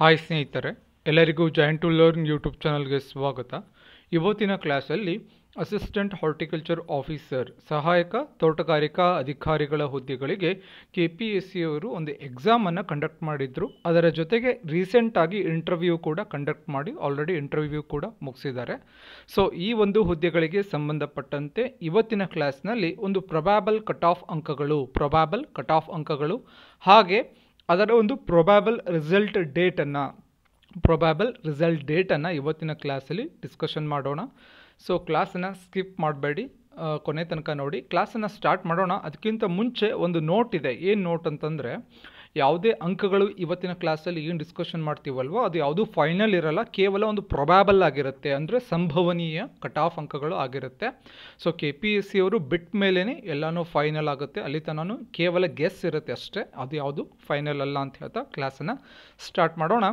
hi ಸ್ನೇಹಿತರೆ ಎಲ್ಲರಿಗೂ joint to learn YouTube ಚಾನಲ್ಗೆ ಸ್ವಾಗತ ಇವತ್ತಿನ ಕ್ಲಾಸಲ್ಲಿ ಅಸಿಸ್ಟೆಂಟ್ ಹಾರ್ಟಿಕಲ್ಚರ್ ಆಫೀಸರ್ ಸಹಾಯಕ ತೋಟಗಾರಿಕಾ ಅಧಿಕಾರಿಗಳ ಹುದ್ದೆಗಳಿಗೆ ಕೆ ಪಿ ಎಸ್ ಸಿಯವರು ಒಂದು ಎಕ್ಸಾಮನ್ನು ಕಂಡಕ್ಟ್ ಮಾಡಿದರು ಅದರ ಜೊತೆಗೆ ರೀಸೆಂಟಾಗಿ ಇಂಟರ್ವ್ಯೂ ಕೂಡ ಕಂಡಕ್ಟ್ ಮಾಡಿ ಆಲ್ರೆಡಿ ಇಂಟರ್ವ್ಯೂ ಕೂಡ ಮುಗಿಸಿದ್ದಾರೆ ಸೊ ಈ ಒಂದು ಹುದ್ದೆಗಳಿಗೆ ಸಂಬಂಧಪಟ್ಟಂತೆ ಇವತ್ತಿನ ಕ್ಲಾಸ್ನಲ್ಲಿ ಒಂದು ಪ್ರೊಬ್ಯಾಬಲ್ ಕಟ್ ಆಫ್ ಅಂಕಗಳು ಪ್ರೊಬ್ಯಾಬಲ್ ಕಟ್ ಆಫ್ ಅಂಕಗಳು ಹಾಗೆ ಅದರ ಒಂದು ಪ್ರೊಬ್ಯಾಬಲ್ ರಿಸಲ್ಟ್ ಡೇಟನ್ನು ಪ್ರೊಬ್ಯಾಬಲ್ ರಿಸಲ್ಟ್ ಡೇಟನ್ನು ಇವತ್ತಿನ ಕ್ಲಾಸಲ್ಲಿ ಡಿಸ್ಕಷನ್ ಮಾಡೋಣ ಸೊ ಕ್ಲಾಸನ್ನು ಸ್ಕಿಪ್ ಮಾಡಬೇಡಿ ಕೊನೆ ತನಕ ನೋಡಿ ಕ್ಲಾಸನ್ನು ಸ್ಟಾರ್ಟ್ ಮಾಡೋಣ ಅದಕ್ಕಿಂತ ಮುಂಚೆ ಒಂದು ನೋಟ್ ಇದೆ ಏನು ನೋಟ್ ಅಂತಂದರೆ ಯಾವುದೇ ಅಂಕಗಳು ಇವತ್ತಿನ ಕ್ಲಾಸಲ್ಲಿ ಏನು ಡಿಸ್ಕಷನ್ ಮಾಡ್ತೀವಲ್ವೋ ಅದು ಯಾವುದೂ ಫೈನಲ್ ಇರಲ್ಲ ಕೇವಲ ಒಂದು ಪ್ರೊಬ್ಯಾಬಲ್ ಆಗಿರುತ್ತೆ ಅಂದರೆ ಸಂಭವನೀಯ ಕಟ್ ಆಫ್ ಅಂಕಗಳು ಆಗಿರುತ್ತೆ so K P S C ಅವರು ಬಿಟ್ಟ ಮೇಲೇ ಎಲ್ಲನೂ ಫೈನಲ್ ಆಗುತ್ತೆ ಅಲ್ಲಿ ತನೂ ಕೇವಲ ಗೆಸ್ ಇರುತ್ತೆ ಅಷ್ಟೇ ಅದು ಯಾವುದು ಫೈನಲ್ ಅಲ್ಲ ಅಂತ ಹೇಳ್ತಾ ಕ್ಲಾಸನ್ನು ಸ್ಟಾರ್ಟ್ ಮಾಡೋಣ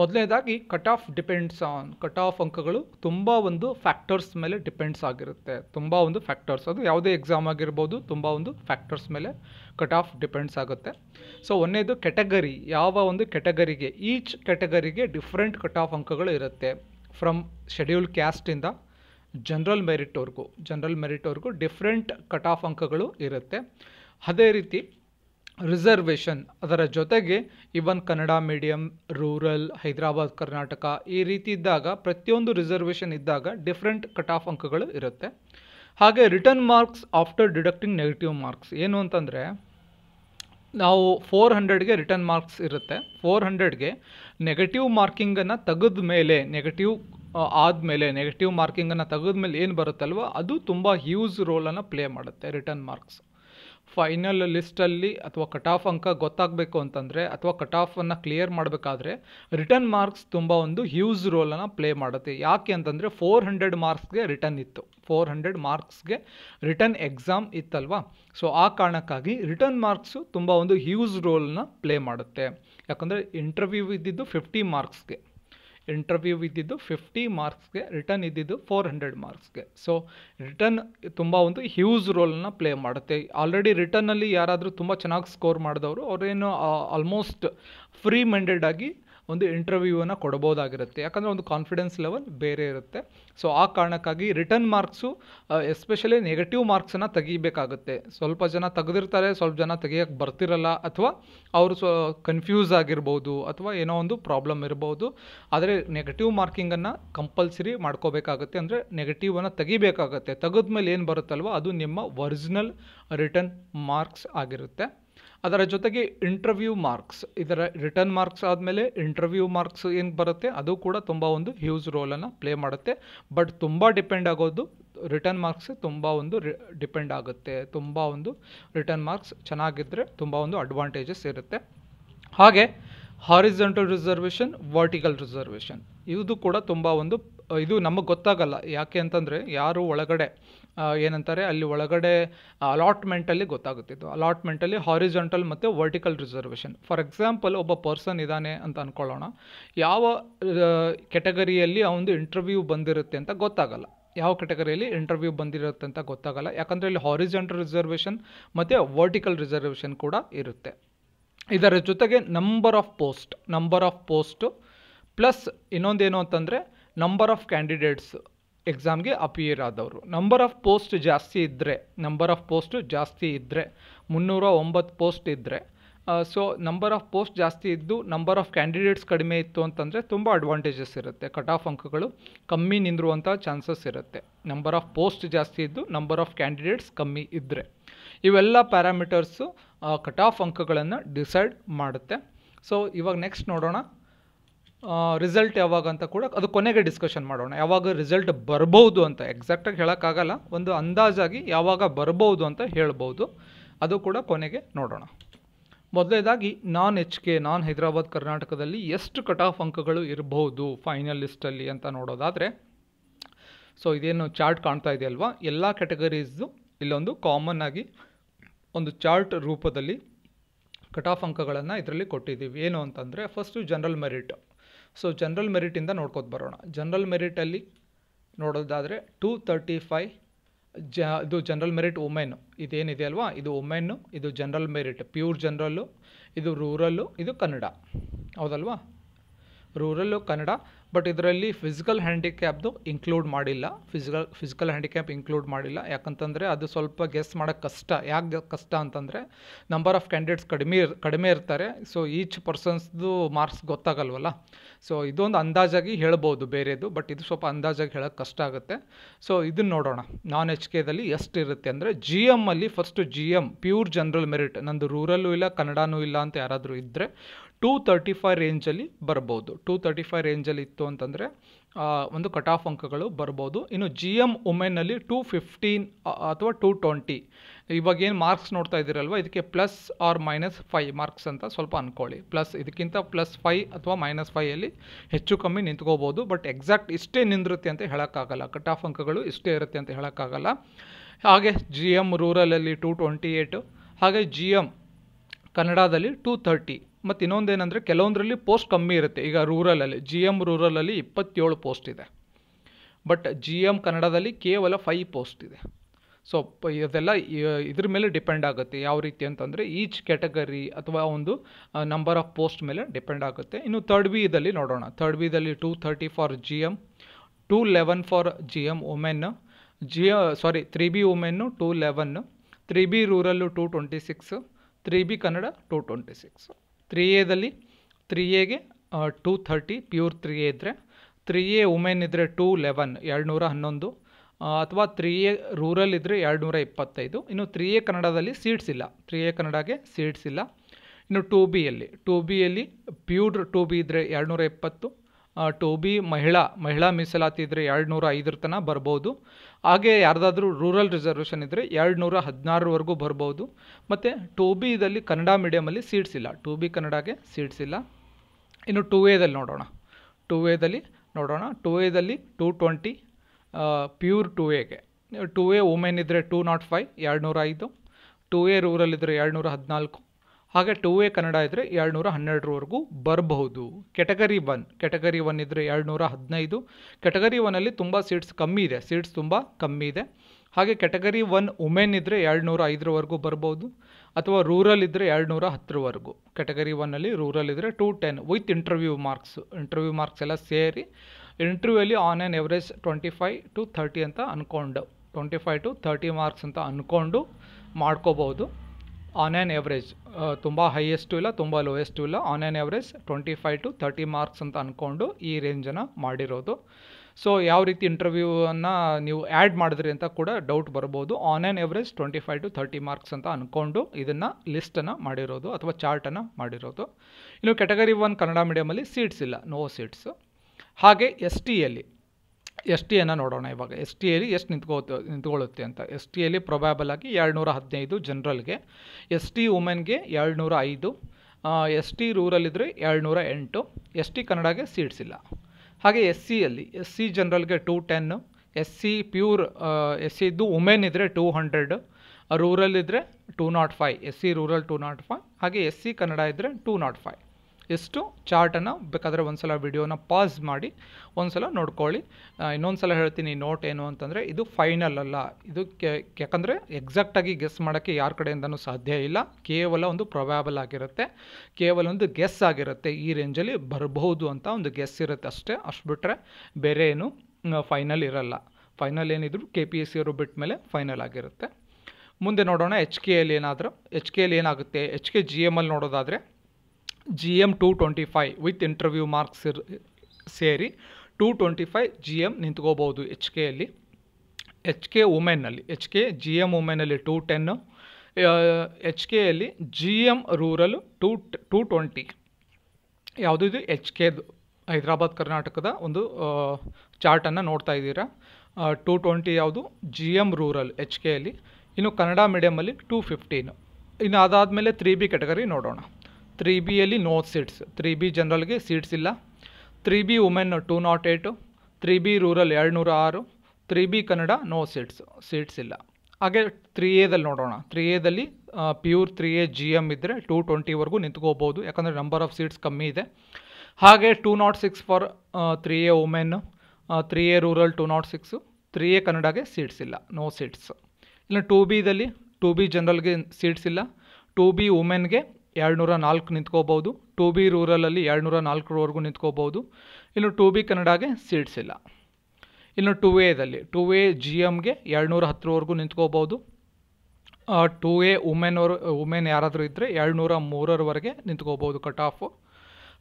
ಮೊದಲನೇದಾಗಿ cut off depends on cut off ಅಂಕಗಳು ತುಂಬ ಒಂದು ಫ್ಯಾಕ್ಟರ್ಸ್ ಮೇಲೆ ಡಿಪೆಂಡ್ಸ್ ಆಗಿರುತ್ತೆ ತುಂಬ ಒಂದು ಫ್ಯಾಕ್ಟರ್ಸ್ ಅದು ಯಾವುದೇ ಎಕ್ಸಾಮ್ ಆಗಿರ್ಬೋದು ತುಂಬ ಒಂದು ಫ್ಯಾಕ್ಟರ್ಸ್ ಮೇಲೆ ಕಟ್ ಆಫ್ ಡಿಪೆಂಡ್ಸ್ ಆಗುತ್ತೆ ಸೊ ಒಂದೇದು ಕೆಟಗರಿ ಯಾವ ಒಂದು ಕೆಟಗರಿಗೆ ಈಚ್ ಕೆಟಗರಿಗೆ ಡಿಫ್ರೆಂಟ್ ಕಟ್ ಆಫ್ ಅಂಕಗಳು ಇರುತ್ತೆ ಫ್ರಮ್ ಶೆಡ್ಯೂಲ್ ಕ್ಯಾಸ್ಟಿಂದ ಜನರಲ್ ಮೆರಿಟ್ವರೆಗೂ ಜನರಲ್ ಮೆರಿಟ್ವರೆಗೂ ಡಿಫ್ರೆಂಟ್ ಕಟ್ ಆಫ್ ಅಂಕಗಳು ಇರುತ್ತೆ ಅದೇ ರೀತಿ ರಿಸರ್ವೇಷನ್ ಅದರ ಜೊತೆಗೆ even Kannada medium rural Hyderabad Karnataka ಈ ರೀತಿ ಇದ್ದಾಗ ಪ್ರತಿಯೊಂದು ರಿಸರ್ವೇಷನ್ ಇದ್ದಾಗ ಡಿಫ್ರೆಂಟ್ ಕಟ್ ಆಫ್ ಅಂಕಗಳು ಇರುತ್ತೆ ಹಾಗೆ written marks after deducting negative marks ಏನು ಅಂತಂದರೆ ನಾವು ಫೋರ್ ಹಂಡ್ರೆಡ್ಗೆ ರಿಟರ್ನ್ ಮಾರ್ಕ್ಸ್ ಇರುತ್ತೆ ಫೋರ್ ಹಂಡ್ರೆಡ್ಗೆ ನೆಗೆಟಿವ್ ಮಾರ್ಕಿಂಗನ್ನು ತೆಗೆದ ಮೇಲೆ ನೆಗೆಟಿವ್ ಆದಮೇಲೆ ನೆಗೆಟಿವ್ ಮಾರ್ಕಿಂಗನ್ನು ತೆಗೆದ ಮೇಲೆ ಏನು ಬರುತ್ತಲ್ವ ಅದು ತುಂಬ ಹ್ಯೂಸ್ ರೋಲನ್ನು ಪ್ಲೇ ಮಾಡುತ್ತೆ ರಿಟರ್ನ್ ಮಾರ್ಕ್ಸ್ ಫೈನಲ್ ಲಿಸ್ಟಲ್ಲಿ ಅಥವಾ ಕಟ್ ಆಫ್ ಅಂಕ ಗೊತ್ತಾಗಬೇಕು ಅಂತಂದರೆ ಅಥವಾ ಕಟ್ ಆಫನ್ನು ಕ್ಲಿಯರ್ ಮಾಡಬೇಕಾದ್ರೆ ರಿಟರ್ನ್ ಮಾರ್ಕ್ಸ್ ತುಂಬ ಒಂದು ಹ್ಯೂಸ್ ರೋಲನ್ನು ಪ್ಲೇ ಮಾಡುತ್ತೆ ಯಾಕೆ ಅಂತಂದರೆ ಫೋರ್ ಹಂಡ್ರೆಡ್ ಮಾರ್ಕ್ಸ್ಗೆ ರಿಟರ್ನ್ ಇತ್ತು ಫೋರ್ ಹಂಡ್ರೆಡ್ ಮಾರ್ಕ್ಸ್ಗೆ ರಿಟರ್ನ್ ಎಕ್ಸಾಮ್ ಇತ್ತಲ್ವಾ ಸೊ ಆ ಕಾರಣಕ್ಕಾಗಿ ರಿಟರ್ನ್ ಮಾರ್ಕ್ಸು ತುಂಬ ಒಂದು ಹ್ಯೂಸ್ ರೋಲನ್ನು ಪ್ಲೇ ಮಾಡುತ್ತೆ ಯಾಕಂದರೆ ಇಂಟರ್ವ್ಯೂ ಇದ್ದಿದ್ದು ಫಿಫ್ಟಿ ಮಾರ್ಕ್ಸ್ಗೆ ಇಂಟರ್ವ್ಯೂ ಇದ್ದಿದ್ದು ಫಿಫ್ಟಿ ಮಾರ್ಕ್ಸ್ಗೆ ರಿಟರ್ನ್ ಇದ್ದಿದ್ದು ಫೋರ್ ಹಂಡ್ರೆಡ್ ಮಾರ್ಕ್ಸ್ಗೆ ಸೊ ರಿಟರ್ನ್ ತುಂಬ ಒಂದು ಹ್ಯೂಜ್ ರೋಲನ್ನ ಪ್ಲೇ ಮಾಡುತ್ತೆ ಆಲ್ರೆಡಿ ರಿಟರ್ನಲ್ಲಿ ಯಾರಾದರೂ ತುಂಬ ಚೆನ್ನಾಗಿ ಸ್ಕೋರ್ ಮಾಡಿದವರು ಅವರೇನು ಆಲ್ಮೋಸ್ಟ್ ಫ್ರೀ ಮೈಂಡೆಡ್ ಆಗಿ ಒಂದು ಇಂಟರ್ವ್ಯೂವನ್ನು ಕೊಡ್ಬೋದಾಗಿರುತ್ತೆ ಯಾಕಂದರೆ ಒಂದು ಕಾನ್ಫಿಡೆನ್ಸ್ ಲೆವೆಲ್ ಬೇರೆ ಇರುತ್ತೆ ಸೊ ಆ ಕಾರಣಕ್ಕಾಗಿ ರಿಟರ್ನ್ ಮಾರ್ಕ್ಸು ಎಸ್ಪೆಷಲಿ ನೆಗೆಟಿವ್ ಮಾರ್ಕ್ಸನ್ನು ತೆಗಿಬೇಕಾಗುತ್ತೆ ಸ್ವಲ್ಪ ಜನ ತೆಗೆದಿರ್ತಾರೆ ಸ್ವಲ್ಪ ಜನ ತೆಗಿಯೋಕ್ಕೆ ಬರ್ತಿರಲ್ಲ ಅಥವಾ ಅವರು ಸ್ವ ಕನ್ಫ್ಯೂಸ್ ಆಗಿರ್ಬೋದು ಅಥವಾ ಏನೋ ಒಂದು ಪ್ರಾಬ್ಲಮ್ ಇರ್ಬೋದು ಆದರೆ ನೆಗೆಟಿವ್ ಮಾರ್ಕಿಂಗನ್ನು ಕಂಪಲ್ಸರಿ ಮಾಡ್ಕೋಬೇಕಾಗುತ್ತೆ ಅಂದರೆ ನೆಗೆಟಿವನ್ನು ತೆಗಿಬೇಕಾಗುತ್ತೆ ತೆಗೆದ ಮೇಲೆ ಏನು ಬರುತ್ತಲ್ವ ಅದು ನಿಮ್ಮ ಒರಿಜಿನಲ್ ರಿಟರ್ನ್ ಮಾರ್ಕ್ಸ್ ಆಗಿರುತ್ತೆ ಅದರ ಜೊತೆಗೆ ಇಂಟರ್ವ್ಯೂ ಮಾರ್ಕ್ಸ್ ಇದರ ರಿಟರ್ನ್ ಮಾರ್ಕ್ಸ್ ಆದಮೇಲೆ ಇಂಟರ್ವ್ಯೂ ಮಾರ್ಕ್ಸ್ ಏನು ಬರುತ್ತೆ ಅದು ಕೂಡ ತುಂಬ ಒಂದು ಹ್ಯೂಜ್ ರೋಲನ್ನು ಪ್ಲೇ ಮಾಡುತ್ತೆ ಬಟ್ ತುಂಬ ಡಿಪೆಂಡ್ ಆಗೋದು ರಿಟರ್ನ್ ಮಾರ್ಕ್ಸ್ ತುಂಬ ಒಂದು ಡಿಪೆಂಡ್ ಆಗುತ್ತೆ ತುಂಬ ಒಂದು ರಿಟರ್ನ್ ಮಾರ್ಕ್ಸ್ ಚೆನ್ನಾಗಿದ್ದರೆ ತುಂಬ ಒಂದು ಅಡ್ವಾಂಟೇಜಸ್ ಇರುತ್ತೆ ಹಾಗೆ ಹಾರಿಸೆಂಟಲ್ ರಿಸರ್ವೇಷನ್ ವರ್ಟಿಕಲ್ ರಿಸರ್ವೇಷನ್ ಇದು ಕೂಡ ತುಂಬ ಒಂದು ಇದು ನಮಗೆ ಗೊತ್ತಾಗಲ್ಲ ಯಾಕೆ ಅಂತಂದರೆ ಯಾರು ಒಳಗಡೆ ಏನಂತಾರೆ ಅಲ್ಲಿ ಒಳಗಡೆ ಅಲಾಟ್ಮೆಂಟಲ್ಲಿ ಗೊತ್ತಾಗುತ್ತಿತ್ತು ಅಲಾಟ್ಮೆಂಟಲ್ಲಿ ಹಾರಿಜೆಂಟಲ್ ಮತ್ತು ವರ್ಟಿಕಲ್ ರಿಸರ್ವೇಷನ್ ಫಾರ್ ಎಕ್ಸಾಂಪಲ್ ಒಬ್ಬ ಪರ್ಸನ್ ಇದ್ದಾನೆ ಅಂತ ಅಂದ್ಕೊಳ್ಳೋಣ ಯಾವ ಕೆಟಗರಿಯಲ್ಲಿ ಅವನದು ಇಂಟರ್ವ್ಯೂ ಬಂದಿರುತ್ತೆ ಅಂತ ಗೊತ್ತಾಗಲ್ಲ ಯಾವ ಕೆಟಗರಿಯಲ್ಲಿ ಇಂಟರ್ವ್ಯೂ ಬಂದಿರುತ್ತೆ ಅಂತ ಗೊತ್ತಾಗಲ್ಲ ಯಾಕಂದರೆ ಇಲ್ಲಿ ಹಾರಿಜೆಂಟಲ್ ರಿಸರ್ವೇಷನ್ ಮತ್ತು ವರ್ಟಿಕಲ್ ರಿಸರ್ವೇಷನ್ ಕೂಡ ಇರುತ್ತೆ ಇದರ ಜೊತೆಗೆ number of post number of post plus ಇನ್ನೊಂದೇನು ಅಂತಂದರೆ ನಂಬರ್ ಆಫ್ ಕ್ಯಾಂಡಿಡೇಟ್ಸ್ ಎಕ್ಸಾಮ್ಗೆ ಅಪಿಯರ್ ಆದವರು ನಂಬರ್ ಆಫ್ ಪೋಸ್ಟ್ ಜಾಸ್ತಿ ಇದ್ದರೆ ನಂಬರ್ ಆಫ್ ಪೋಸ್ಟ್ ಜಾಸ್ತಿ ಇದ್ದರೆ ಮುನ್ನೂರ ಒಂಬತ್ತು ಪೋಸ್ಟ್ ಇದ್ದರೆ ಸೊ ನಂಬರ್ ಆಫ್ ಪೋಸ್ಟ್ ಜಾಸ್ತಿ ಇದ್ದು ನಂಬರ್ ಆಫ್ ಕ್ಯಾಂಡಿಡೇಟ್ಸ್ ಕಡಿಮೆ ಇತ್ತು ಅಂತಂದರೆ ತುಂಬ ಅಡ್ವಾಂಟೇಜಸ್ ಇರುತ್ತೆ ಕಟ್ ಆಫ್ ಅಂಕಗಳು ಕಮ್ಮಿ ನಿಂದಿರುವಂಥ ಚಾನ್ಸಸ್ ಇರುತ್ತೆ ನಂಬರ್ ಆಫ್ ಪೋಸ್ಟ್ ಜಾಸ್ತಿ ಇದ್ದು ನಂಬರ್ ಆಫ್ ಕ್ಯಾಂಡಿಡೇಟ್ಸ್ ಕಮ್ಮಿ ಇದ್ದರೆ ಇವೆಲ್ಲ ಪ್ಯಾರಾಮೀಟರ್ಸು ಕಟ್ ಆಫ್ ಅಂಕಗಳನ್ನು ಡಿಸೈಡ್ ಮಾಡುತ್ತೆ ಸೊ ಇವಾಗ ನೆಕ್ಸ್ಟ್ ನೋಡೋಣ ರಿಸಲ್ಟ್ ಯಾವಾಗ ಅಂತ ಕೂಡ ಅದು ಕೊನೆಗೆ ಡಿಸ್ಕಷನ್ ಮಾಡೋಣ ಯಾವಾಗ ರಿಸಲ್ಟ್ ಬರಬಹುದು ಅಂತ ಎಕ್ಸಾಕ್ಟಾಗಿ ಹೇಳೋಕ್ಕಾಗಲ್ಲ ಒಂದು ಅಂದಾಜಾಗಿ ಯಾವಾಗ ಬರ್ಬೋದು ಅಂತ ಹೇಳ್ಬೋದು ಅದು ಕೂಡ ಕೊನೆಗೆ ನೋಡೋಣ ಮೊದಲೇದಾಗಿ non H K non Hyderabad ಕರ್ನಾಟಕದಲ್ಲಿ ಎಷ್ಟು ಕಟ್ ಆಫ್ ಅಂಕಗಳು ಇರಬಹುದು ಫೈನಲ್ ಲಿಸ್ಟಲ್ಲಿ ಅಂತ ನೋಡೋದಾದರೆ ಸೊ ಇದೇನು ಚಾರ್ಟ್ ಕಾಣ್ತಾ ಇದೆ ಎಲ್ಲ ಕ್ಯಾಟಗರೀಸು ಇಲ್ಲೊಂದು ಕಾಮನ್ ಆಗಿ ಒಂದು ಚಾರ್ಟ್ ರೂಪದಲ್ಲಿ ಕಟ್ ಆಫ್ ಅಂಕಗಳನ್ನು ಇದರಲ್ಲಿ ಕೊಟ್ಟಿದ್ದೀವಿ ಏನು ಅಂತಂದರೆ first general merit so general ಮೆರಿಟಿಂದ ನೋಡ್ಕೋತ ಬರೋಣ ಜನ್ರಲ್ ಮೆರಿಟಲ್ಲಿ ನೋಡೋದಾದರೆ ಟೂ ತರ್ಟಿ ಫೈ ಜ ಇದು ಜನರಲ್ ಮೆರಿಟ್ ವುಮೆನ್ ಇದೇನಿದೆ ಅಲ್ವಾ ಇದು ವುಮೆನ್ನು ಇದು ಜನರಲ್ ಮೆರಿಟ್ ಪ್ಯೂರ್ ಜನರಲ್ಲು ಇದು ರೂರಲ್ಲು ಇದು ಕನ್ನಡ ಹೌದಲ್ವಾ ರೂರಲ್ಲು ಕನ್ನಡ ಬಟ್ ಇದರಲ್ಲಿ ಫಿಸಿಕಲ್ ಹ್ಯಾಂಡಿಕ್ಯಾಪ್ದು ಇನ್ಕ್ಲೂಡ್ ಮಾಡಿಲ್ಲ ಫಿಸಿಕಲ್ ಫಿಸಿಕಲ್ ಹ್ಯಾಂಡಿಕ್ಯಾಪ್ ಇನ್ಕ್ಲೂಡ್ ಮಾಡಿಲ್ಲ ಯಾಕಂತಂದರೆ ಅದು ಸ್ವಲ್ಪ ಗೆಸ್ ಮಾಡೋಕ್ಕೆ ಕಷ್ಟ ಯಾಕೆ ಕಷ್ಟ ಅಂತಂದರೆ ನಂಬರ್ ಆಫ್ ಕ್ಯಾಂಡಿಡೇಟ್ಸ್ ಕಡಿಮೆ ಇರ್ ಕಡಿಮೆ ಇರ್ತಾರೆ ಸೊ ಈಚ್ ಪರ್ಸನ್ಸ್ದು ಮಾರ್ಕ್ಸ್ ಗೊತ್ತಾಗಲ್ವಲ್ಲ ಸೊ ಇದೊಂದು ಅಂದಾಜಾಗಿ ಹೇಳ್ಬೋದು ಬೇರೆದು ಬಟ್ ಇದು ಸ್ವಲ್ಪ ಅಂದಾಜಾಗಿ ಹೇಳೋಕ್ಕೆ ಕಷ್ಟ ಆಗುತ್ತೆ ಸೊ ಇದನ್ನು ನೋಡೋಣ ನಾನ್ ಎಚ್ ಕೆದಲ್ಲಿ ಎಷ್ಟಿರುತ್ತೆ ಅಂದರೆ ಜಿ ಎಮ್ಮಲ್ಲಿ first G M pure general merit ನಂದು ರೂರಲ್ಲೂ ಇಲ್ಲ ಕನ್ನಡನೂ ಇಲ್ಲ ಅಂತ ಯಾರಾದರೂ ಇದ್ದರೆ ಟೂ ತರ್ಟಿ ಫೈವ್ ರೇಂಜಲ್ಲಿ ಬರ್ಬೋದು ಟೂ ತರ್ಟಿ ಫೈವ್ ರೇಂಜಲ್ಲಿ ಇತ್ತು ಬಂತು ಅಂತಂದರೆ ಒಂದು ಕಟ್ ಆಫ್ ಅಂಕಗಳು ಬರ್ಬೋದು ಇನ್ನು ಜಿ ಎಮ್ ಉಮೆನ್ನಲ್ಲಿ ಟೂ ಫಿಫ್ಟೀನ್ ಅಥವಾ ಟೂ ಟ್ವೆಂಟಿ ಇವಾಗ ಏನು ಮಾರ್ಕ್ಸ್ ನೋಡ್ತಾ ಇದ್ದೀರಲ್ವ ಇದಕ್ಕೆ plus or minus five marks ಅಂತ ಸ್ವಲ್ಪ ಅಂದ್ಕೊಳ್ಳಿ ಪ್ಲಸ್ ಇದಕ್ಕಿಂತ ಪ್ಲಸ್ ಫೈ ಅಥವಾ ಮೈನಸ್ ಫೈಯಲ್ಲಿ ಹೆಚ್ಚು ಕಮ್ಮಿ ನಿಂತ್ಕೋಬೋದು ಬಟ್ ಎಕ್ಸಾಕ್ಟ್ ಇಷ್ಟೇ ನಿಂದಿರುತ್ತೆ ಅಂತ ಹೇಳೋಕ್ಕಾಗಲ್ಲ ಕಟ್ ಆಫ್ ಅಂಕಗಳು ಇಷ್ಟೇ ಇರುತ್ತೆ ಅಂತ ಹೇಳೋಕ್ಕಾಗಲ್ಲ ಹಾಗೆ ಜಿ ಎಮ್ ರೂರಲಲ್ಲಿ ಟೂ ಟ್ವೆಂಟಿ ಏಯ್ಟು ಹಾಗೆ ಜಿ ಎಮ್ ಕನ್ನಡದಲ್ಲಿ ಟೂ ಥರ್ಟಿ ಮತ್ತು ಇನ್ನೊಂದೇನೆಂದರೆ ಕೆಲವೊಂದರಲ್ಲಿ ಪೋಸ್ಟ್ ಕಮ್ಮಿ ಇರುತ್ತೆ ಈಗ ರೂರಲಲ್ಲಿ ಜಿ ಎಮ್ ರೂರಲಲ್ಲಿ ಇಪ್ಪತ್ತೇಳು ಪೋಸ್ಟ್ ಇದೆ ಬಟ್ ಜಿ ಎಮ್ ಕನ್ನಡದಲ್ಲಿ ಕೇವಲ ಫೈ ಪೋಸ್ಟ್ ಇದೆ ಸೊ ಇದೆಲ್ಲ ಇದ್ರ ಮೇಲೆ ಡಿಪೆಂಡ್ ಆಗುತ್ತೆ ಯಾವ ರೀತಿ ಅಂತಂದರೆ ಈಚ್ ಕ್ಯಾಟಗರಿ ಅಥವಾ ಒಂದು ನಂಬರ್ ಆಫ್ ಪೋಸ್ಟ್ ಮೇಲೆ ಡಿಪೆಂಡ್ ಆಗುತ್ತೆ ಇನ್ನು ತರ್ಡ್ ವಿ ಇದಲ್ಲಿ ನೋಡೋಣ ಥರ್ಡ್ ವಿದಲ್ಲಿ two thirty for G M two eleven for G M women G sorry three B women two eleven three B rural two twenty six three B Kannada two twenty six three ಎದಲ್ಲಿ three ಎಗೆ two thirty pure three A ಇದ್ದರೆ three A women ಇದ್ದರೆ two eleven ಎರಡುನೂರ ಹನ್ನೊಂದು ಅಥವಾ three A rural ಇದ್ದರೆ ಎರಡುನೂರ ಇಪ್ಪತ್ತೈದು ಇನ್ನು ತ್ರೀ ಎ ಕನ್ನಡದಲ್ಲಿ ಸೀಟ್ಸ್ ಇಲ್ಲ ತ್ರೀ ಎ ಕನ್ನಡಗೆ ಸೀಟ್ಸ್ ಇಲ್ಲ ಇನ್ನು ಟೂ ಬಿಯಲ್ಲಿ ಟೂ ಬಿಯಲ್ಲಿ ಪ್ಯೂರ್ ಟೂ ಬಿ ಇದ್ದರೆ ಎರಡುನೂರ ಇಪ್ಪತ್ತು ಟು ಬಿ ಮಹಿಳಾ ಮಹಿಳಾ ಮೀಸಲಾತಿ ಇದ್ದರೆ ಎರಡು ನೂರ ಐದರ ತನಕ ಬರ್ಬೋದು ಹಾಗೆ ಯಾರ್ದಾದ್ರೂ ರೂರಲ್ ರಿಸರ್ವೇಷನ್ ಇದ್ದರೆ ಎರಡು ನೂರ ಹದಿನಾರವರೆಗೂ ಬರ್ಬೋದು ಮತ್ತು ಟು ಬಿ ಇದಲ್ಲಿ ಕನ್ನಡ ಮೀಡಿಯಮಲ್ಲಿ ಸೀಟ್ಸ್ ಇಲ್ಲ ಟು ಬಿ ಕನ್ನಡಗೆ ಸೀಟ್ಸ್ ಇಲ್ಲ ಇನ್ನು ಟು ವೇದಲ್ಲಿ ನೋಡೋಣ ಟು ವೇದಲ್ಲಿ ನೋಡೋಣ ಟು ಎದಲ್ಲಿ ಟು ಟ್ವೆಂಟಿ ಪ್ಯೂರ್ ಟು ಎಗೆ ಟು ಎ ವುಮೆನ್ ಇದ್ದರೆ ಟೂ ನಾಟ್ ಫೈವ್ ಎರಡು ನೂರ ಐದು ಟು ಎ ರೂರಲ್ ಇದ್ದರೆ ಎರಡು ನೂರ ಹದಿನಾಲ್ಕು ಹಾಗೆ ಟೂ ಎ ಕನ್ನಡ ಇದ್ದರೆ ಎರಡುನೂರ ಹನ್ನೆರಡರವರೆಗೂ ಬರಬಹುದು ಕೆಟಗರಿ ಒನ್ ಕೆಟಗರಿ ಒನ್ ಇದ್ದರೆ ಎರಡುನೂರ ಹದಿನೈದು ಕೆಟಗರಿ ಒನ್ನಲ್ಲಿ ತುಂಬ ಸೀಟ್ಸ್ ಕಮ್ಮಿ ಇದೆ ಸೀಟ್ಸ್ ತುಂಬ ಕಮ್ಮಿ ಇದೆ ಹಾಗೆ ಕೆಟಗರಿ ಒನ್ ಉಮೆನ್ ಇದ್ದರೆ ಎರಡುನೂರ ಐದರವರೆಗೂ ಬರ್ಬೋದು ಅಥವಾ ರೂರಲ್ ಇದ್ದರೆ ಎರಡುನೂರ ಹತ್ತರವರೆಗೂ ಕೆಟಗರಿ ಒನ್ನಲ್ಲಿ ರೂರಲ್ ಇದ್ದರೆ two ten with interview marks interview marks ಎಲ್ಲ ಸೇರಿ ಇಂಟರ್ವ್ಯೂಲ್ಲಿ on an average twenty five to thirty ಅಂತ ಅಂದ್ಕೊಂಡು twenty five to thirty marks ಅಂತ ಅಂದ್ಕೊಂಡು ಮಾಡ್ಕೋಬೋದು ಆನ್ ಆ್ಯನ್ ಎವ್ರೇಜ್ ತುಂಬ ಹೈಯೆಸ್ಟು ಇಲ್ಲ ತುಂಬ ಲೋಯೆಸ್ಟು ಇಲ್ಲ on an average twenty five to thirty marks ಅಂತ ಅಂದ್ಕೊಂಡು ಈ ರೇಂಜನ್ನು ಮಾಡಿರೋದು ಸೊ ಯಾವ ರೀತಿ ಇಂಟರ್ವ್ಯೂವನ್ನು ನೀವು ಆ್ಯಡ್ ಮಾಡಿದ್ರಿ ಅಂತ ಕೂಡ ಡೌಟ್ ಬರ್ಬೋದು on an average twenty five to thirty marks ಅಂತ ಅಂದ್ಕೊಂಡು ಇದನ್ನು ಲಿಸ್ಟನ್ನು ಮಾಡಿರೋದು ಅಥವಾ ಚಾರ್ಟನ್ನು ಮಾಡಿರೋದು ಇನ್ನು ಕ್ಯಾಟಗರಿ ಒನ್ ಕನ್ನಡ ಮೀಡಿಯಮಲ್ಲಿ ಸೀಟ್ಸ್ ಇಲ್ಲ ನೋ ಸೀಟ್ಸು ಹಾಗೆ ಎಸ್ ಟಿಯಲ್ಲಿ ಎಸ್ ಟಿ ಅನ್ನು ನೋಡೋಣ ಇವಾಗ ಎಸ್ ಟಿ ಎಲ್ಲಿ ಎಷ್ಟು ನಿಂತ್ಕೋ ನಿಂತ್ಕೊಳ್ಳುತ್ತೆ ಅಂತ ಎಸ್ ಟಿಯಲ್ಲಿ ಪ್ರೊಬ್ಯಾಬಲ್ ಆಗಿ ಎರಡುನೂರ ಹದಿನೈದು ಜನ್ರಲ್ಗೆ ಎಸ್ ಟಿ ವುಮೆನ್ಗೆ ಎರಡುನೂರ ಐದು ಎಸ್ ಟಿ ರೂರಲ್ ಇದ್ದರೆ ಎರಡುನೂರ ಎಂಟು ಎಸ್ ಟಿ ಕನ್ನಡಗೆ ಸೀಟ್ಸ್ ಇಲ್ಲ ಹಾಗೆ ಎಸ್ ಸಿಯಲ್ಲಿ ಎಸ್ ಸಿ ಜನ್ರಲ್ಗೆ two ten S C pure S C ಇದ್ದು ವುಮೆನ್ ಇದ್ದರೆ ಟೂ ಹಂಡ್ರೆಡ್ ರೂರಲ್ ಇದ್ದರೆ two nought five S C rural two nought five ಹಾಗೆ ಎಸ್ ಸಿ ಕನ್ನಡ ಇದ್ದರೆ ಟೂ ನಾಟ್ ಫೈ ಎಷ್ಟು ಚಾರ್ಟನ್ನು ಬೇಕಾದರೆ ಒಂದು ಸಲ ವಿಡಿಯೋನ ಪಾಸ್ ಮಾಡಿ ಒಂದು ಸಲ ನೋಡ್ಕೊಳ್ಳಿ ಇನ್ನೊಂದು ಸಲ ಹೇಳ್ತೀನಿ ನೋಟ್ ಏನು ಅಂತಂದರೆ ಇದು ಫೈನಲ್ ಅಲ್ಲ ಇದು ಯಾಕಂದರೆ ಎಕ್ಸಾಕ್ಟಾಗಿ ಗೆಸ್ ಮಾಡೋಕ್ಕೆ ಯಾರ ಕಡೆಯಿಂದನೂ ಸಾಧ್ಯ ಇಲ್ಲ ಕೇವಲ ಒಂದು ಪ್ರೊಬ್ಯಾಬಲ್ ಆಗಿರುತ್ತೆ ಕೇವಲ ಒಂದು ಗೆಸ್ ಆಗಿರುತ್ತೆ ಈ ರೇಂಜಲ್ಲಿ ಬರಬಹುದು ಅಂತ ಒಂದು ಗೆಸ್ ಇರುತ್ತೆ ಅಷ್ಟೇ ಅಷ್ಟು ಬಿಟ್ಟರೆ ಬೇರೆ ಏನು ಫೈನಲ್ ಇರಲ್ಲ ಫೈನಲ್ ಏನಿದ್ರು ಕೆ ಪಿ ಎಸ್ ಸಿ ಅವರು ಬಿಟ್ಟ ಮೇಲೆ ಫೈನಲ್ ಆಗಿರುತ್ತೆ ಮುಂದೆ ನೋಡೋಣ ಎಚ್ ಕೆ ಎಲ್ಲಿ ಏನಾದರೂ ಎಚ್ ಕೆ ಎಲ್ಲಿ ಏನಾಗುತ್ತೆ ಎಚ್ ಕೆ ಜಿ ಎಮ್ ಅಲ್ಲಿ ನೋಡೋದಾದರೆ G M two twenty five with interview marks ಇರ್ ಸೇರಿ two twenty five G M ನಿಂತ್ಕೋಬೋದು ಎಚ್ ಕೆ ಅಲ್ಲಿ ಎಚ್ ಕೆ ವುಮೆನ್ನಲ್ಲಿ ಎಚ್ ಕೆ ಜಿ ಎಮ್ ವುಮೆನಲ್ಲಿ ಟೂ ಟೆನ್ನು ಎಚ್ ಕೆಯಲ್ಲಿ G M rural two two twenty ಯಾವುದು ಇದು ಎಚ್ ಕೆದು ಹೈದರಾಬಾದ್ ಕರ್ನಾಟಕದ ಒಂದು ಚಾರ್ಟನ್ನು ನೋಡ್ತಾ ಇದ್ದೀರಾ ಟೂ ಟ್ವೆಂಟಿ ಯಾವುದು G M rural H K ಅಲ್ಲಿ ಇನ್ನು ಕನ್ನಡ ಮೀಡಿಯಮಲ್ಲಿ ಟೂ ಫಿಫ್ಟೀನು ಇನ್ನು ಅದಾದಮೇಲೆ ತ್ರೀ ಬಿ ಕೆಟಗರಿ ನೋಡೋಣ ತ್ರೀ ಬಿಯಲ್ಲಿ ನೋ ಸೀಟ್ಸ್ ತ್ರೀ ಬಿ ಜನರಲ್ಗೆ ಸೀಟ್ಸ್ ಇಲ್ಲ three B women two nought eight three B rural ಎರಡು ನೂರ ಆರು three B Kannada no seats seats ಇಲ್ಲ ಹಾಗೆ ತ್ರೀ ಎದಲ್ಲಿ ನೋಡೋಣ ತ್ರೀ ಎದಲ್ಲಿ pure three A G M ಇದ್ದರೆ ಟೂ ಟ್ವೆಂಟಿವರೆಗೂ ನಿಂತ್ಕೋಬೋದು ಯಾಕಂದರೆ ನಂಬರ್ ಆಫ್ ಸೀಟ್ಸ್ ಕಮ್ಮಿ ಇದೆ ಹಾಗೆ two nought six for three A women three A rural two nought six three A ಕನ್ನಡಗೆ ಸೀಟ್ಸ್ ಇಲ್ಲ ನೋ ಸೀಟ್ಸ್ ಇಲ್ಲ ಟೂ ಬಿದಲ್ಲಿ ಟೂ ಬಿ ಜನರಲ್ಗೆ ಸೀಟ್ಸ್ ಇಲ್ಲ ಟೂ ಬಿ ವುಮೆನ್ಗೆ ಎರಡುನೂರ ನಾಲ್ಕು ನಿಂತ್ಕೋಬೋದು ಟು ಬಿ ರೂರಲಲ್ಲಿ ಎರಡುನೂರ ನಾಲ್ಕರವರೆಗೂ ನಿಂತ್ಕೋಬೋದು ಇನ್ನು ಟು ಬಿ ಕನ್ನಡಾಗೆ ಸೀಟ್ಸ್ ಇಲ್ಲ ಇನ್ನು ಟು ಎದಲ್ಲಿ ಟು ಎ ಜಿ ಎಮ್ಗೆ ಎರಡುನೂರ ಹತ್ತರವರೆಗೂ ನಿಂತ್ಕೋಬೋದು ಟು ಎ ವುಮೆನ್ ಅವರು ವುಮೆನ್ ಯಾರಾದರೂ ಇದ್ದರೆ ಎರಡು ನೂರ ಮೂರರವರೆಗೆ ನಿಂತ್ಕೋಬೋದು ಕಟ್ ಆಫು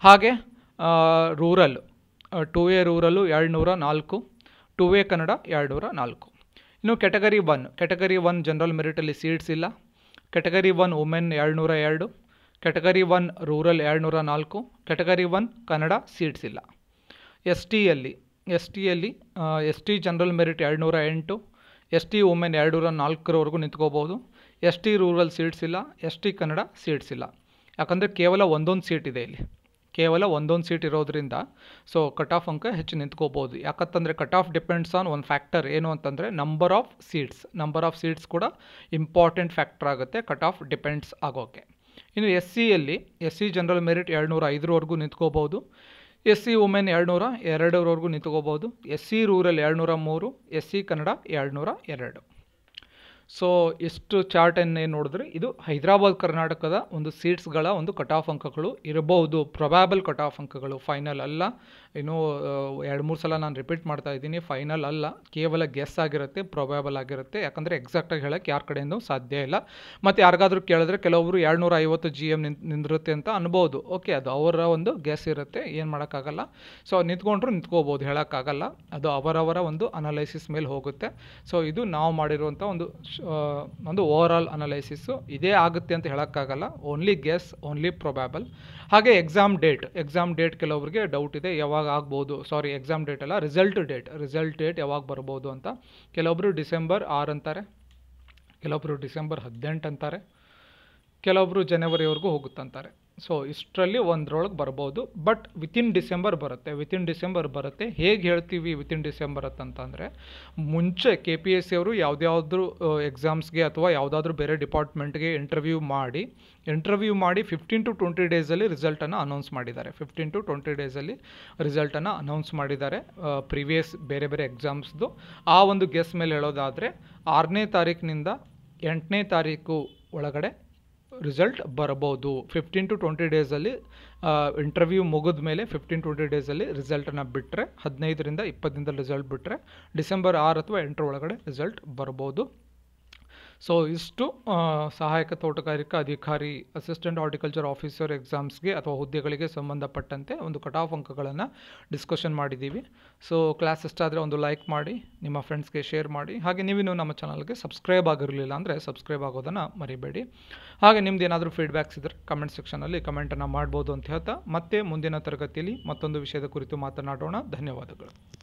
ಹಾಗೆ ರೂರಲ್ ಟು ಎ ರೂರಲ್ಲು ಎರಡುನೂರ ನಾಲ್ಕು ಟು ಎ ಕನ್ನಡ ಎರಡು ನೂರ ನಾಲ್ಕು ಇನ್ನು category one category one general ಮೆರಿಟಲ್ಲಿ ಸೀಟ್ಸ್ ಇಲ್ಲ ಕೆಟಗರಿ ಒನ್ ವುಮೆನ್ ಎರಡು ನೂರ ಎರಡು ಕ್ಯಾಟಗರಿ ಒನ್ ರೂರಲ್ ಎರಡುನೂರ ನಾಲ್ಕು ಕ್ಯಾಟಗರಿ ಒನ್ ಕನ್ನಡ ಸೀಟ್ಸ್ ಇಲ್ಲ ಎಸ್ ಟಿಯಲ್ಲಿ ಎಸ್ ಟಿಯಲ್ಲಿ ಎಸ್ ಟಿ ಜನರಲ್ ಮೆರಿಟ್ ಎರಡುನೂರ ಎಂಟು ಎಸ್ ಟಿ ವುಮೆನ್ ಎರಡುನೂರ ನಾಲ್ಕರವರೆಗೂ ನಿಂತ್ಕೋಬೋದು ಎಸ್ ಟಿ ರೂರಲ್ ಸೀಟ್ಸ್ ಇಲ್ಲ ಎಸ್ ಟಿ ಕನ್ನಡ ಸೀಟ್ಸ್ ಇಲ್ಲ ಯಾಕಂದರೆ ಕೇವಲ ಒಂದೊಂದು ಸೀಟ್ ಇದೆ ಇಲ್ಲಿ ಕೇವಲ ಒಂದೊಂದು ಸೀಟ್ ಇರೋದ್ರಿಂದ ಸೊ ಕಟ್ ಆಫ್ ಅಂಕ ಹೆಚ್ಚು ನಿಂತ್ಕೋಬೋದು ಯಾಕಂತಂದರೆ ಕಟ್ ಆಫ್ ಡಿಪೆಂಡ್ಸ್ ಆನ್ ಒಂದು ಫ್ಯಾಕ್ಟರ್ ಏನು ಅಂತಂದರೆ number of seats number of seats ಕೂಡ ಇಂಪಾರ್ಟೆಂಟ್ ಫ್ಯಾಕ್ಟರ್ ಆಗುತ್ತೆ ಕಟ್ ಆಫ್ ಡಿಪೆಂಡ್ಸ್ ಆಗೋಕ್ಕೆ ಇನ್ನು ಎಸ್ ಸಿಯಲ್ಲಿ ಎಸ್ ಸಿ ಜನರಲ್ ಮೆರಿಟ್ ಎರಡುನೂರ ಐದರವರೆಗೂ ನಿಂತ್ಕೋಬೋದು ಎಸ್ ಸಿ ವುಮೆನ್ ಎರಡುನೂರ ಎರಡರವರೆಗೂ ನಿಂತ್ಕೋಬೋದು ಎಸ್ ಸಿ ರೂರಲ್ ಎರಡುನೂರ ಮೂರು ಎಸ್ ಸಿ ಕನ್ನಡ ಎರಡುನೂರ ಎರಡು ಸೊ ಎಷ್ಟು ಚಾರ್ಟನ್ನೇ ನೋಡಿದ್ರೆ ಇದು ಹೈದರಾಬಾದ್ ಕರ್ನಾಟಕದ ಒಂದು ಸೀಟ್ಸ್ಗಳ ಒಂದು ಕಟ್ ಆಫ್ ಅಂಕಗಳು ಇರಬಹುದು ಪ್ರೊಬ್ಯಾಬಲ್ ಕಟ್ ಆಫ್ ಅಂಕಗಳು ಫೈನಲ್ ಅಲ್ಲ ಇನ್ನೂ ಎರಡು ಮೂರು ಸಲ ನಾನು ರಿಪೀಟ್ ಮಾಡ್ತಾ ಇದ್ದೀನಿ ಫೈನಲ್ ಅಲ್ಲ ಕೇವಲ ಗೆಸ್ ಆಗಿರುತ್ತೆ ಪ್ರೊಬ್ಯಾಬಲ್ ಆಗಿರುತ್ತೆ ಯಾಕಂದರೆ ಎಕ್ಸಾಕ್ಟಾಗಿ ಹೇಳೋಕ್ಕೆ ಯಾರ ಕಡೆಯಿಂದ ಸಾಧ್ಯ ಇಲ್ಲ ಮತ್ತು ಯಾರಿಗಾದರೂ ಕೇಳಿದ್ರೆ ಕೆಲವೊಬ್ರು ಎರಡುನೂರ ಐವತ್ತು ಜಿ ಎಮ್ ನಿಂದಿರುತ್ತೆ ಅಂತ ಅನ್ಬೋದು ಓಕೆ ಅದು ಅವರ ಒಂದು ಗೆಸ್ ಇರುತ್ತೆ ಏನು ಮಾಡೋಕ್ಕಾಗಲ್ಲ ಸೊ ನಿಂತ್ಕೊಂಡ್ರು ನಿಂತ್ಕೋಬೋದು ಹೇಳೋಕ್ಕಾಗಲ್ಲ ಅದು ಅವರವರ ಒಂದು ಅನಲೈಸಿಸ್ ಮೇಲೆ ಹೋಗುತ್ತೆ ಸೊ ಇದು ನಾವು ಮಾಡಿರುವಂಥ ಒಂದು ಒಂದು ಓವರ್ ಆಲ್ ಅನಲೈಸಿಸ್ಸು ಇದೇ ಆಗುತ್ತೆ ಅಂತ ಹೇಳೋಕ್ಕಾಗಲ್ಲ ಓನ್ಲಿ ಗೆಸ್ ಓನ್ಲಿ ಪ್ರೊಬ್ಯಾಬಲ್ ಹಾಗೆ ಎಕ್ಸಾಮ್ ಡೇಟ್ ಎಕ್ಸಾಮ್ ಡೇಟ್ ಕೆಲವರಿಗೆ ಡೌಟ್ ಇದೆ ಯಾವಾಗ ಯಾವಾಗ ಆಗ್ಬೋದು ಸಾರಿ ಎಕ್ಸಾಮ್ ಡೇಟ್ ಅಲ್ಲ ರಿಸಲ್ಟ್ ಡೇಟ್ ರಿಸಲ್ಟ್ ಡೇಟ್ ಯಾವಾಗ ಬರ್ಬೋದು ಅಂತ ಕೆಲವೊಬ್ಬರು ಡಿಸೆಂಬರ್ ಆರು ಅಂತಾರೆ ಕೆಲವೊಬ್ಬರು ಡಿಸೆಂಬರ್ ಹದಿನೆಂಟು ಅಂತಾರೆ ಕೆಲವೊಬ್ಬರು ಜನವರಿವರೆಗೂ ಹೋಗುತ್ತಂತಾರೆ ಸೊ ಇಷ್ಟರಲ್ಲಿ ಒಂದರೊಳಗೆ ಬರ್ಬೋದು ಬಟ್ ವಿತಿನ್ ಡಿಸೆಂಬರ್ ಬರುತ್ತೆ ವಿತಿನ್ ಡಿಸೆಂಬರ್ ಬರುತ್ತೆ ಹೇಗೆ ಹೇಳ್ತೀವಿ ವಿತಿನ್ ಡಿಸೆಂಬರ್ ಅಂತಂದರೆ ಮುಂಚೆ ಕೆ ಪಿ ಎಸ್ ಸಿ ಅವರು ಯಾವುದ್ಯಾವ್ದು ಎಕ್ಸಾಮ್ಸ್ಗೆ ಅಥವಾ ಯಾವುದಾದ್ರೂ ಬೇರೆ ಡಿಪಾರ್ಟ್ಮೆಂಟ್ಗೆ ಇಂಟರ್ವ್ಯೂ ಮಾಡಿ ಇಂಟರ್ವ್ಯೂ ಮಾಡಿ ಫಿಫ್ಟೀನ್ ಟು ಟ್ವೆಂಟಿ ಡೇಸಲ್ಲಿ ರಿಸಲ್ಟನ್ನು ಅನೌನ್ಸ್ ಮಾಡಿದ್ದಾರೆ ಫಿಫ್ಟೀನ್ ಟು ಟ್ವೆಂಟಿ ಡೇಸಲ್ಲಿ ರಿಸಲ್ಟನ್ನು ಅನೌನ್ಸ್ ಮಾಡಿದ್ದಾರೆ ಪ್ರಿವಿಯಸ್ ಬೇರೆ ಬೇರೆ ಎಕ್ಸಾಮ್ಸ್ದು ಆ ಒಂದು ಗೆಸ್ ಮೇಲೆ ಹೇಳೋದಾದರೆ ಆರನೇ ತಾರೀಕಿನಿಂದ ಎಂಟನೇ ತಾರೀಕು ಒಳಗಡೆ ರಿಸಲ್ಟ್ ಬರಬಹುದು ಫಿಫ್ಟೀನ್ ಟು ಟ್ವೆಂಟಿ ಡೇಸಲ್ಲಿ ಇಂಟರ್ವ್ಯೂ ಮುಗಿದ ಮೇಲೆ ಫಿಫ್ಟೀನ್ ಟ್ವೆಂಟಿ ಡೇಸಲ್ಲಿ ರಿಸಲ್ಟನ್ನು ಬಿಟ್ಟರೆ ಹದಿನೈದರಿಂದ ಇಪ್ಪತ್ತರಿಂದ ರಿಸಲ್ಟ್ ಬಿಟ್ಟರೆ ಡಿಸೆಂಬರ್ ಆರು ಅಥವಾ ಎಂಟರ ಒಳಗಡೆ ರಿಸಲ್ಟ್ ಬರ್ಬೋದು ಸೊ ಇಷ್ಟು ಸಹಾಯಕ ತೋಟಗಾರಿಕಾ ಅಧಿಕಾರಿ ಅಸಿಸ್ಟೆಂಟ್ ಹಾರ್ಟಿಕಲ್ಚರ್ ಆಫೀಸರ್ ಎಕ್ಸಾಮ್ಸ್ಗೆ ಅಥವಾ ಹುದ್ದೆಗಳಿಗೆ ಸಂಬಂಧಪಟ್ಟಂತೆ ಒಂದು ಕಟ್ ಆಫ್ ಅಂಕಗಳನ್ನು ಡಿಸ್ಕಷನ್ ಮಾಡಿದ್ದೀವಿ ಸೊ ಕ್ಲಾಸ್ ಇಷ್ಟಾದರೆ ಒಂದು ಲೈಕ್ ಮಾಡಿ ನಿಮ್ಮ ಫ್ರೆಂಡ್ಸ್ಗೆ ಶೇರ್ ಮಾಡಿ ಹಾಗೆ ನೀವಿನ್ನೂ ನಮ್ಮ ಚಾನಲ್ಗೆ ಸಬ್ಸ್ಕ್ರೈಬ್ ಆಗಿರಲಿಲ್ಲ ಅಂದರೆ ಸಬ್ಸ್ಕ್ರೈಬ್ ಆಗೋದನ್ನು ಮರಿಬೇಡಿ ಹಾಗೆ ನಿಮ್ದು ಏನಾದರೂ ಫೀಡ್ಬ್ಯಾಕ್ಸ್ ಇದ್ದರೆ ಕಮೆಂಟ್ ಸೆಕ್ಷನಲ್ಲಿ ಕಮೆಂಟನ್ನು ಮಾಡ್ಬೋದು ಅಂತ ಹೇಳ್ತಾ ಮತ್ತೆ ಮುಂದಿನ ತರಗತಿಯಲ್ಲಿ ಮತ್ತೊಂದು ವಿಷಯದ ಕುರಿತು ಮಾತನಾಡೋಣ ಧನ್ಯವಾದಗಳು